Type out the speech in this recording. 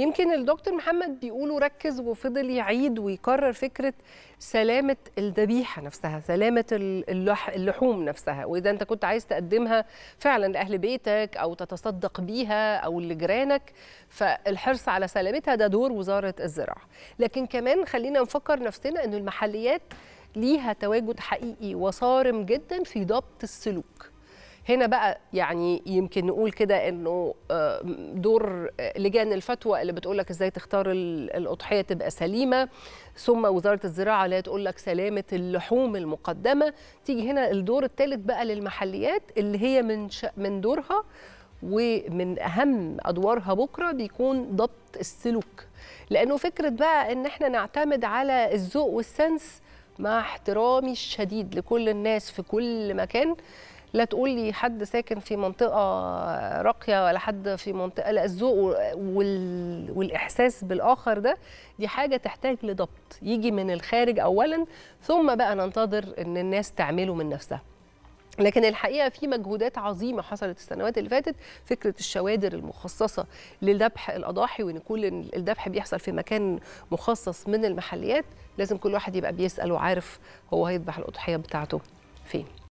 يمكن الدكتور محمد بيقولوا ركز وفضل يعيد ويكرر فكره سلامه الذبيحه نفسها سلامه اللحوم نفسها واذا انت كنت عايز تقدمها فعلا لاهل بيتك او تتصدق بيها او لجيرانك فالحرص على سلامتها ده دور وزاره الزراعه لكن كمان خلينا نفكر نفسنا ان المحليات ليها تواجد حقيقي وصارم جدا في ضبط السلوك هنا بقى يعني يمكن نقول كده انه آه، دور لجان الفتوى اللي بتقول لك ازاي تختار الاضحيه تبقى سليمه ثم وزاره الزراعه اللي تقول لك سلامه اللحوم المقدمه تيجي هنا الدور الثالث بقى للمحليات اللي هي من ش... من دورها ومن اهم ادوارها بكره بيكون ضبط السلوك لانه فكره بقى ان احنا نعتمد على الذوق والسنس مع احترامي الشديد لكل الناس في كل مكان لا تقول لي حد ساكن في منطقه راقيه ولا حد في منطقه لا الذوق والاحساس بالاخر ده دي حاجه تحتاج لضبط يجي من الخارج اولا ثم بقى ننتظر ان الناس تعمله من نفسها لكن الحقيقه في مجهودات عظيمه حصلت السنوات اللي فاتت فكره الشوادر المخصصه لذبح الاضاحي وان كل الذبح بيحصل في مكان مخصص من المحليات لازم كل واحد يبقى بيسال وعارف هو هيذبح الاضحيه بتاعته فين